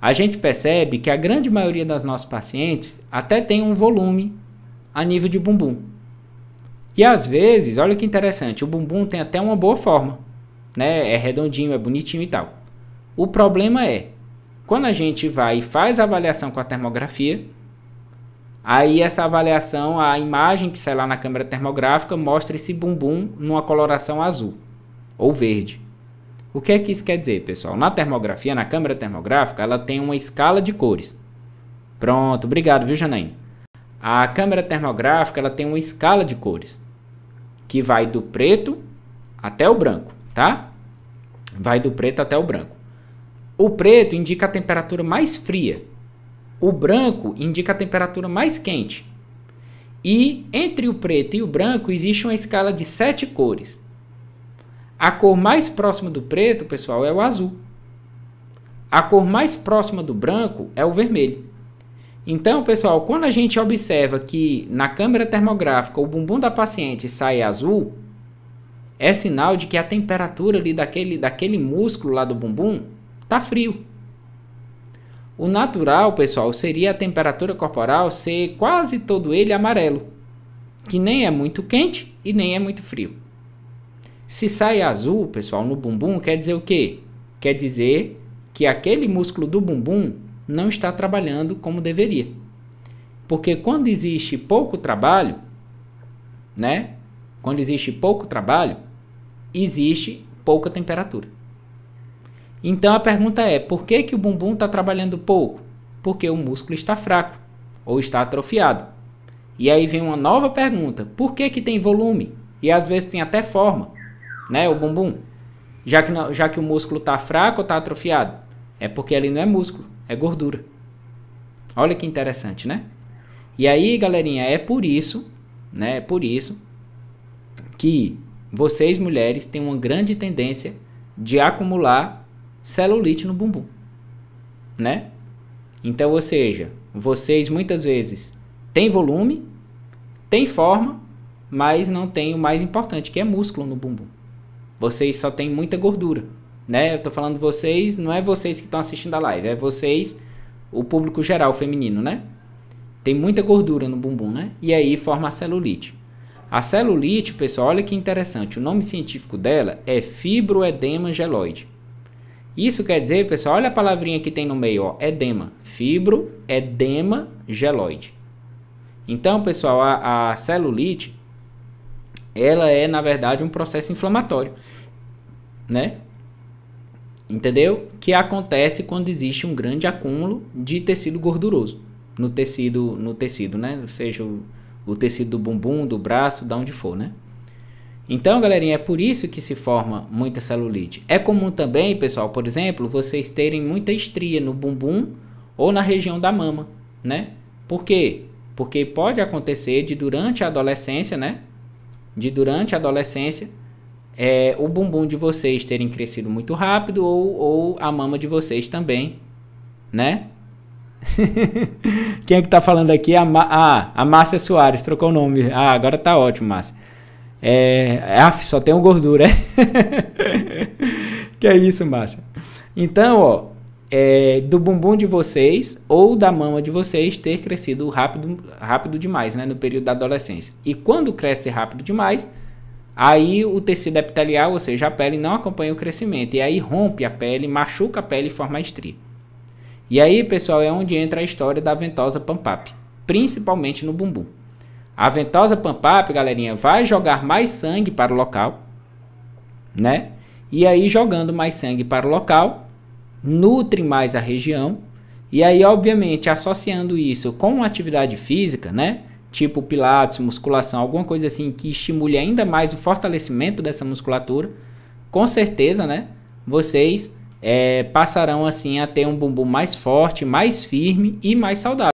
a gente percebe que a grande maioria das nossas pacientes até tem um volume a nível de bumbum. E às vezes, olha que interessante, o bumbum tem até uma boa forma, né? É redondinho, é bonitinho e tal. O problema é, quando a gente vai e faz a avaliação com a termografia, aí essa avaliação, a imagem que sai lá na câmera termográfica mostra esse bumbum numa coloração azul ou verde. O que é que isso quer dizer, pessoal? Na termografia, na câmera termográfica, ela tem uma escala de cores. Pronto, obrigado, viu, Janaína? A câmera termográfica, ela tem uma escala de cores que vai do preto até o branco, tá? Vai do preto até o branco. O preto indica a temperatura mais fria. O branco indica a temperatura mais quente. E entre o preto e o branco existe uma escala de sete cores. A cor mais próxima do preto, pessoal, é o azul. A cor mais próxima do branco é o vermelho. Então, pessoal, quando a gente observa que na câmera termográfica o bumbum da paciente sai azul, é sinal de que a temperatura ali daquele, daquele músculo lá do bumbum tá frio. O natural, pessoal, seria a temperatura corporal ser quase todo ele amarelo, que nem é muito quente e nem é muito frio. Se sai azul, pessoal, no bumbum, quer dizer o quê? Quer dizer que aquele músculo do bumbum não está trabalhando como deveria. Porque quando existe pouco trabalho, né? Quando existe pouco trabalho, existe pouca temperatura. Então a pergunta é: por que, que o bumbum está trabalhando pouco? Porque o músculo está fraco ou está atrofiado. E aí vem uma nova pergunta: por que, que tem volume? E às vezes tem até forma né? O bumbum. Já que, não, já que o músculo está fraco ou está atrofiado. É porque ali não é músculo, é gordura. Olha que interessante, né? E aí, galerinha, é por isso, né? É por isso que vocês mulheres têm uma grande tendência de acumular celulite no bumbum, né? Então, ou seja, vocês muitas vezes têm volume, têm forma, mas não têm o mais importante, que é músculo no bumbum vocês só têm muita gordura, né? Eu tô falando vocês, não é vocês que estão assistindo a live, é vocês, o público geral feminino, né? Tem muita gordura no bumbum, né? E aí forma a celulite. A celulite, pessoal, olha que interessante, o nome científico dela é fibroedema geloide. Isso quer dizer, pessoal, olha a palavrinha que tem no meio, ó, edema, fibroedema geloide. Então, pessoal, a, a celulite ela é na verdade um processo inflamatório, né? Entendeu? Que acontece quando existe um grande acúmulo de tecido gorduroso no tecido, no tecido, né? Ou seja o, o tecido do bumbum, do braço, da onde for, né? Então, galerinha, é por isso que se forma muita celulite. É comum também, pessoal, por exemplo, vocês terem muita estria no bumbum ou na região da mama, né? Por quê? Porque pode acontecer de durante a adolescência, né? de durante a adolescência é, o bumbum de vocês terem crescido muito rápido ou, ou a mama de vocês também, né? Quem é que tá falando aqui? A, Ma ah, a Márcia Soares, trocou o nome. Ah, agora tá ótimo, Márcia. É, é af, só tem um gordura, é? que é isso, Márcia. Então, ó, é, do bumbum de vocês ou da mama de vocês ter crescido rápido, rápido demais, né, no período da adolescência. E quando cresce rápido demais, aí o tecido epitelial, ou seja, a pele, não acompanha o crescimento. E aí rompe a pele, machuca a pele e forma estria. E aí, pessoal, é onde entra a história da ventosa pump-up, principalmente no bumbum. A ventosa pump-up, galerinha, vai jogar mais sangue para o local, né? E aí, jogando mais sangue para o local, nutre mais a região. E aí, obviamente, associando isso com atividade física, né? Tipo pilates, musculação, alguma coisa assim que estimule ainda mais o fortalecimento dessa musculatura, com certeza, né? Vocês é, passarão assim a ter um bumbum mais forte, mais firme e mais saudável.